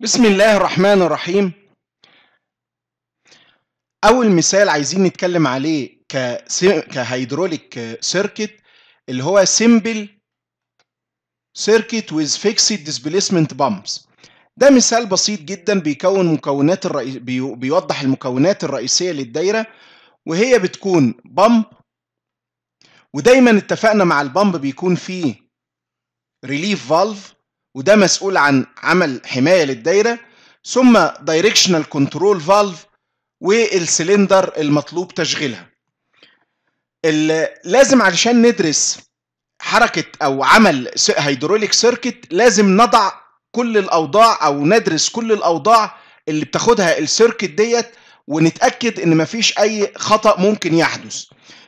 بسم الله الرحمن الرحيم أول مثال عايزين نتكلم عليه كهيدروليك سيركت اللي هو سيمبل سيركت ويز فيكسد ديسبيسمنت بامبس ده مثال بسيط جدا بيكون مكونات الرئيس بيوضح المكونات الرئيسية للدايرة وهي بتكون بامب ودايما اتفقنا مع البامب بيكون فيه ريليف فالف وده مسؤول عن عمل حماية للدايرة ثم دايركشنال كنترول فالف والسلندر المطلوب تشغيلها لازم علشان ندرس حركة أو عمل هيدروليك سيركت لازم نضع كل الأوضاع أو ندرس كل الأوضاع اللي بتاخدها السيركت ديت ونتأكد إن مفيش أي خطأ ممكن يحدث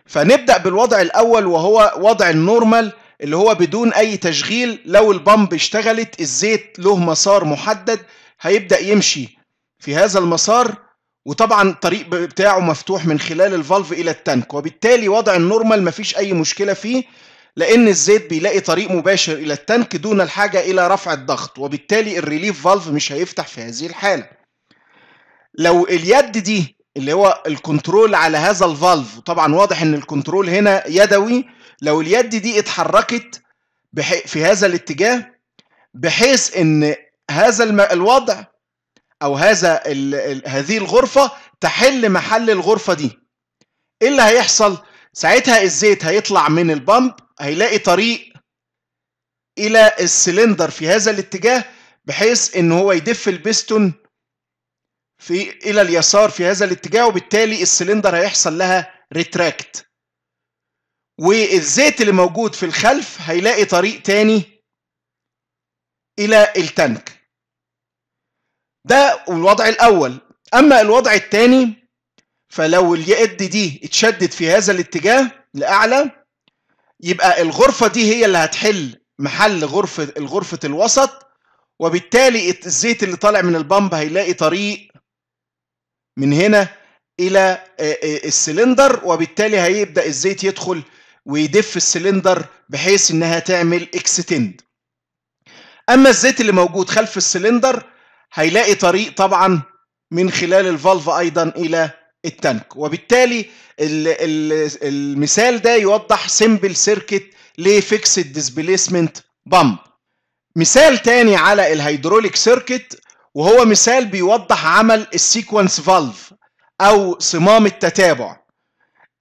فنبدأ بالوضع الأول وهو وضع النورمال اللي هو بدون اي تشغيل لو البمب اشتغلت الزيت له مسار محدد هيبدا يمشي في هذا المسار وطبعا الطريق بتاعه مفتوح من خلال الفالف الى التانك وبالتالي وضع النورمال مفيش اي مشكله فيه لان الزيت بيلاقي طريق مباشر الى التانك دون الحاجه الى رفع الضغط وبالتالي الريليف فالف مش هيفتح في هذه الحاله لو اليد دي اللي هو الكنترول على هذا الفالف طبعا واضح ان الكنترول هنا يدوي لو اليد دي اتحركت في هذا الاتجاه بحيث ان هذا الوضع او هذا هذه الغرفه تحل محل الغرفه دي ايه اللي هيحصل ساعتها الزيت هيطلع من البامب هيلاقي طريق الى السلندر في هذا الاتجاه بحيث ان هو يدف البستون في الى اليسار في هذا الاتجاه وبالتالي السلندر هيحصل لها ريتراكت والزيت اللي موجود في الخلف هيلاقي طريق تاني الى التانك ده الوضع الاول اما الوضع الثاني فلو اليد دي اتشدت في هذا الاتجاه لاعلى يبقى الغرفه دي هي اللي هتحل محل غرفه الغرفه الوسط وبالتالي الزيت اللي طالع من البامب هيلاقي طريق من هنا الى آه، آه، السلندر وبالتالي هيبدا الزيت يدخل ويدف السلندر بحيث انها تعمل اكستند اما الزيت اللي موجود خلف السلندر هيلاقي طريق طبعا من خلال الفالف ايضا الى التانك وبالتالي المثال ده يوضح سيمبل سيركت لفيكسد ديسبيسمنت بامب مثال تاني على الهيدروليك سيركت وهو مثال بيوضح عمل السيكونس فالف او صمام التتابع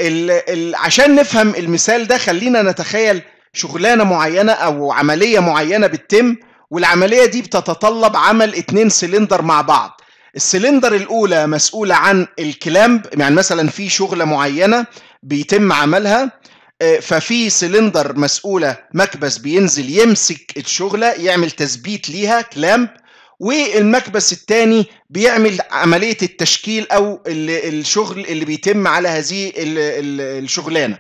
ال ال عشان نفهم المثال ده خلينا نتخيل شغلانه معينه او عمليه معينه بتتم والعمليه دي بتتطلب عمل اتنين سلندر مع بعض السلندر الاولى مسؤوله عن الكلامب يعني مثلا في شغله معينه بيتم عملها آه، ففي سلندر مسؤوله مكبس بينزل يمسك الشغله يعمل تثبيت ليها كلامب والمكبس الثاني بيعمل عمليه التشكيل او الشغل اللي بيتم على هذه الشغلانه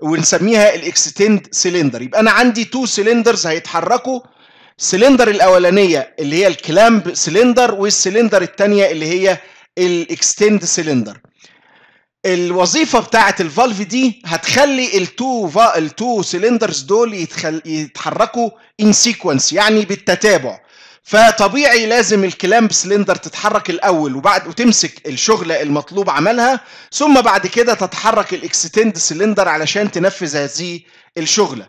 ونسميها الاكستند سيلندر يبقى انا عندي تو سيلندرز هيتحركوا السلندر الاولانيه اللي هي الكلامب سلندر والسلندر الثانيه اللي هي الاكستند سلندر الوظيفه بتاعه الفالف دي هتخلي التو التو سلندرز دول يتحركوا ان سيكونس يعني بالتتابع فطبيعي لازم الكلام سلندر تتحرك الاول وبعد وتمسك الشغله المطلوب عملها ثم بعد كده تتحرك الاكستند سلندر علشان تنفذ هذه الشغله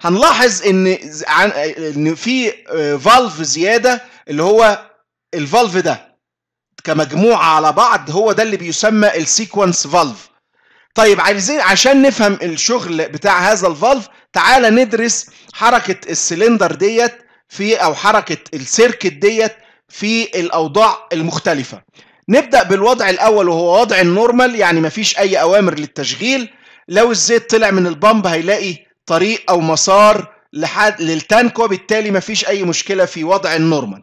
هنلاحظ ان ان في فالف زياده اللي هو الفالف ده كمجموعه على بعض هو ده اللي بيسمى السيكونس فالف طيب عايزين عشان نفهم الشغل بتاع هذا الفالف تعالى ندرس حركه السلندر ديت في او حركه السيركت ديت في الاوضاع المختلفه نبدا بالوضع الاول وهو وضع النورمال يعني مفيش اي اوامر للتشغيل لو الزيت طلع من البامب هيلاقي طريق او مسار لحد للتانك وبالتالي مفيش اي مشكله في وضع النورمال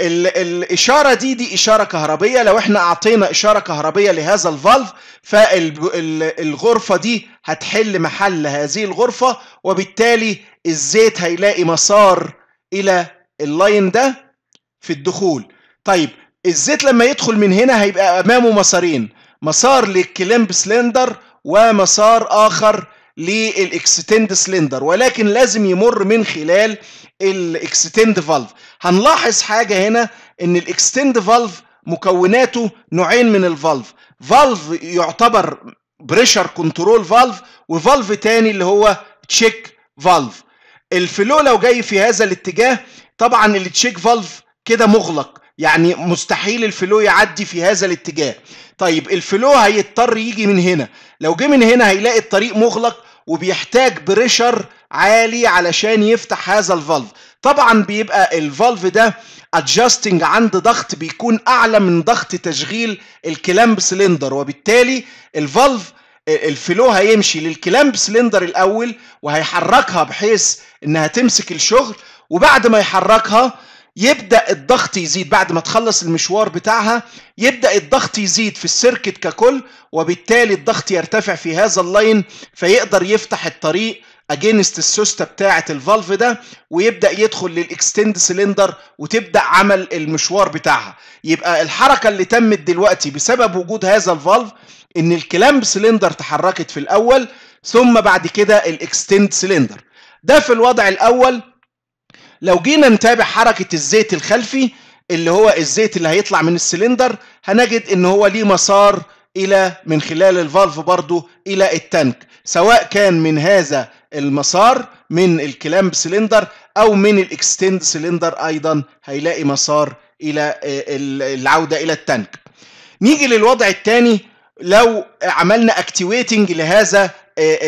ال... الاشاره دي دي اشاره كهربيه لو احنا اعطينا اشاره كهربيه لهذا الفالف فالغرفه دي هتحل محل هذه الغرفه وبالتالي الزيت هيلاقي مسار الى اللاين ده في الدخول طيب الزيت لما يدخل من هنا هيبقى امامه مسارين مسار للكليمب سلندر ومسار اخر للاكستند سلندر ولكن لازم يمر من خلال الاكستند فالف هنلاحظ حاجه هنا ان الاكستند فالف مكوناته نوعين من الفالف فالف يعتبر بريشر كنترول فالف وفالف تاني اللي هو تشيك فالف الفلو لو جاي في هذا الاتجاه طبعا التشيك فالف كده مغلق يعني مستحيل الفلو يعدي في هذا الاتجاه طيب الفلو هيضطر يجي من هنا لو جه من هنا هيلاقي الطريق مغلق وبيحتاج بريشر عالي علشان يفتح هذا الفالف طبعا بيبقى الفالف ده ادجاستنج عند ضغط بيكون اعلى من ضغط تشغيل الكلامب سلندر وبالتالي الفالف الفلو هيمشي للكلامب سلندر الاول وهيحركها بحيث انها تمسك الشغل وبعد ما يحركها يبدا الضغط يزيد بعد ما تخلص المشوار بتاعها يبدا الضغط يزيد في السيركت ككل وبالتالي الضغط يرتفع في هذا اللاين فيقدر يفتح الطريق اجينست السوسته بتاعه الفالف ده ويبدا يدخل للاكستند سلندر وتبدا عمل المشوار بتاعها يبقى الحركه اللي تمت دلوقتي بسبب وجود هذا الفالف ان الكلامب سلندر تحركت في الاول ثم بعد كده الاكستند سلندر ده في الوضع الأول لو جينا نتابع حركة الزيت الخلفي اللي هو الزيت اللي هيطلع من السلندر هنجد ان هو ليه مسار الى من خلال الفالف برضو الى التانك سواء كان من هذا المسار من الكلامب سلندر او من الاكستند سلندر ايضا هيلاقي مسار الى آه، العودة الى التانك نيجي للوضع الثاني لو عملنا اكتيويتنج لهذا آه،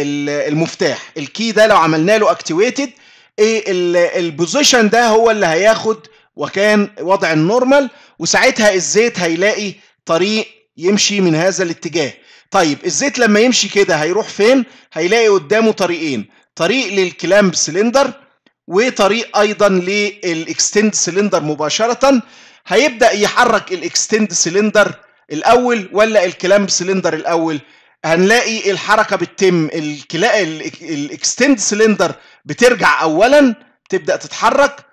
المفتاح الكي ده لو عملنا له اكتيفيتد البوزيشن ده هو اللي هياخد وكان وضع النورمال وساعتها الزيت هيلاقي طريق يمشي من هذا الاتجاه طيب الزيت لما يمشي كده هيروح فين هيلاقي قدامه طريقين طريق للكلامب سلندر وطريق ايضا للاكستند سلندر مباشره هيبدا يحرك الاكستند سلندر الاول ولا الكلامب سلندر الاول هنلاقي الحركه بتتم الكلا الاكستند سلندر بترجع اولا تبدا تتحرك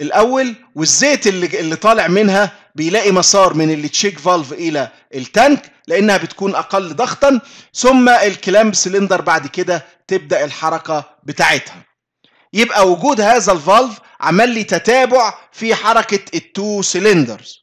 الاول والزيت اللي اللي طالع منها بيلاقي مسار من التشيك فالف الى التانك لانها بتكون اقل ضغطا ثم الكلام سلندر بعد كده تبدا الحركه بتاعتها يبقى وجود هذا الفالف عمل لي تتابع في حركه التو سلندرز